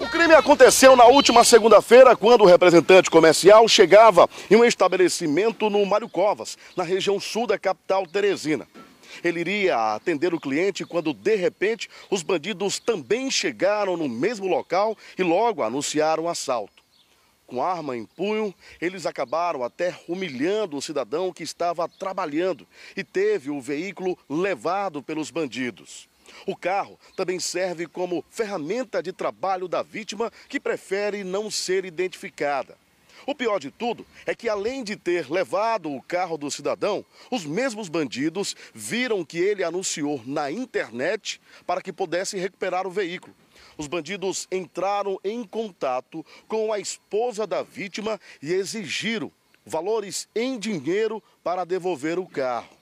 O crime aconteceu na última segunda-feira, quando o representante comercial chegava em um estabelecimento no Mário Covas, na região sul da capital Teresina. Ele iria atender o cliente quando, de repente, os bandidos também chegaram no mesmo local e logo anunciaram o assalto. Com arma em punho, eles acabaram até humilhando o cidadão que estava trabalhando e teve o veículo levado pelos bandidos. O carro também serve como ferramenta de trabalho da vítima que prefere não ser identificada. O pior de tudo é que, além de ter levado o carro do cidadão, os mesmos bandidos viram que ele anunciou na internet para que pudesse recuperar o veículo. Os bandidos entraram em contato com a esposa da vítima e exigiram valores em dinheiro para devolver o carro.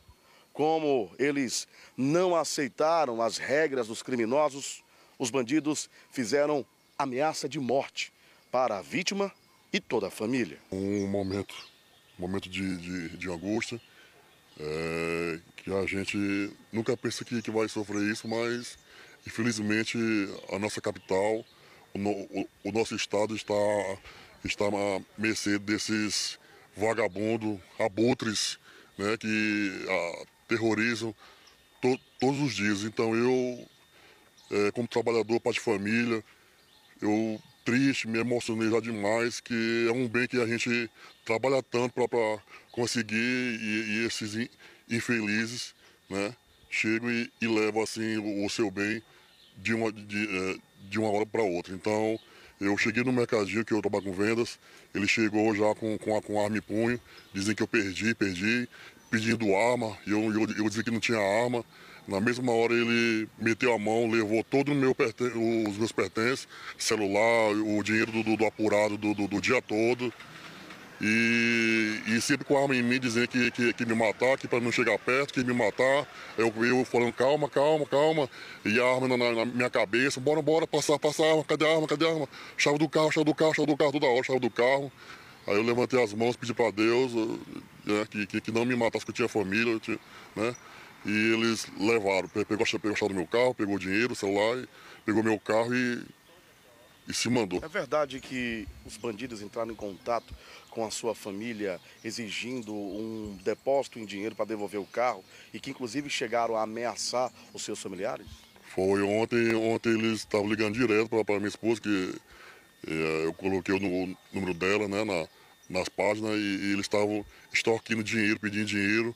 Como eles não aceitaram as regras dos criminosos, os bandidos fizeram ameaça de morte para a vítima e toda a família. Um momento, um momento de, de, de angústia, é, que a gente nunca pensa que, que vai sofrer isso, mas infelizmente a nossa capital, o, no, o, o nosso estado está, está à mercê desses vagabundos, abutres, né, que ah, terrorizam to, todos os dias. Então eu, é, como trabalhador, pai de família, eu triste, me emocionei já demais, que é um bem que a gente trabalha tanto para conseguir e, e, esses infelizes, né, chegam e, e levam assim o, o, seu bem de uma, de, é, de uma hora para outra. Então eu cheguei no mercadinho que eu trabalho com vendas, ele chegou já com, com, com arma e punho, dizem que eu perdi, perdi pedindo arma, e eu, eu, eu dizia que não tinha arma. Na mesma hora ele meteu a mão, levou todos meu os meus pertences, celular, o dinheiro do, do apurado do, do, do, dia todo. E, e, sempre com a arma em mim, dizendo que, que, que me matar, que para não chegar perto, que me matar. Eu, eu falando, calma, calma, calma. E a arma na, na minha cabeça, bora, bora, passar, passar a arma, cadê a arma, cadê a arma? Chave do carro, chave do carro, chave do carro, toda hora, chave do carro. Aí eu levantei as mãos, pedi para Deus eh, né, que, que, que, não me matasse, que eu tinha família, tinha, né? E eles levaram, pegou, pegou a chave do meu carro, pegou o dinheiro, o celular, pegou meu carro e, e se mandou. É verdade que os bandidos entraram em contato com a sua família exigindo um depósito em dinheiro para devolver o carro e que inclusive chegaram a ameaçar os seus familiares? Foi ontem, ontem eles estavam ligando direto para minha esposa que é, eu coloquei o número dela né, na, nas páginas e, e eles estavam extorquindo dinheiro, pedindo dinheiro,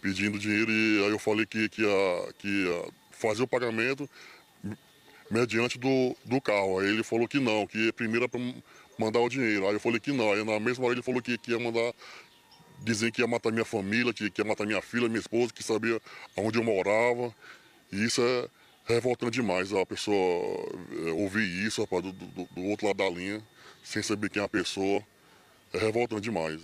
pedindo dinheiro. E aí eu falei que, que, a, que fazer o pagamento mediante do, do carro. Aí ele falou que não, que primeiro era é para mandar o dinheiro. Aí eu falei que não. Aí na mesma hora ele falou que, que ia mandar. Dizem que ia matar minha família, que, que ia matar minha filha, minha esposa, que sabia onde eu morava. E isso é, revoltante demais a pessoa eh, ouvir isso, rapaz, do, do, do outro lado da linha, sem saber quem é a pessoa. É revoltante demais.